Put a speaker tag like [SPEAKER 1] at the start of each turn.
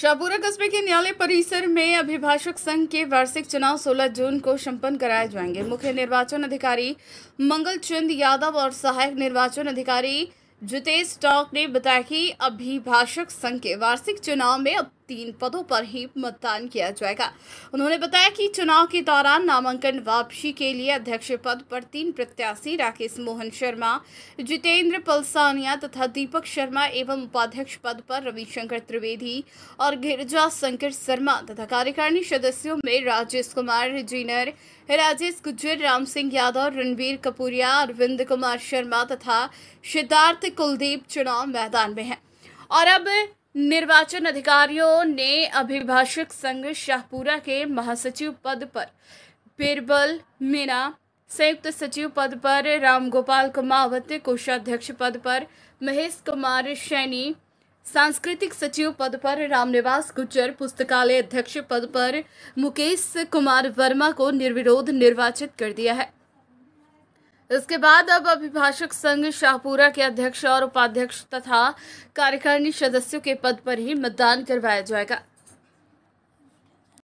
[SPEAKER 1] शाहपुरा कस्बे के न्यायालय परिसर में अभिभाषक संघ के वार्षिक चुनाव 16 जून को संपन्न कराए जाएंगे मुख्य निर्वाचन अधिकारी मंगल चंद यादव और सहायक निर्वाचन अधिकारी जितेश टॉक ने बताया कि अभिभाषक संघ के वार्षिक चुनाव में अब तीन पदों पर ही मतदान किया जाएगा उन्होंने बताया कि चुनाव के दौरान नामांकन वापसी के लिए अध्यक्ष पद पर तीन प्रत्याशी राकेश मोहन शर्मा जितेंद्र पलसानिया तथा दीपक शर्मा एवं उपाध्यक्ष पद पर रविशंकर त्रिवेदी और गिरिजा शंकर शर्मा तथा कार्यकारिणी सदस्यों में राजेश कुमार जीनर राजेश गुज्जर राम सिंह यादव रणवीर कपूरिया अरविंद कुमार शर्मा तथा सिद्धार्थ कुलदीप चुनाव मैदान में हैं और अब निर्वाचन अधिकारियों ने अभिभाषक संघ शाहपुरा के महासचिव पद पर बीरबल मीणा संयुक्त सचिव पद पर रामगोपाल कुमावत कोषाध्यक्ष पद पर महेश कुमार सैनी सांस्कृतिक सचिव पद पर रामनिवास गुज्जर पुस्तकालय अध्यक्ष पद पर मुकेश कुमार वर्मा को निर्विरोध निर्वाचित कर दिया है इसके बाद अब अभिभाषक संघ शाहपुरा के अध्यक्ष और उपाध्यक्ष तथा कार्यकारिणी सदस्यों के पद पर ही मतदान करवाया जाएगा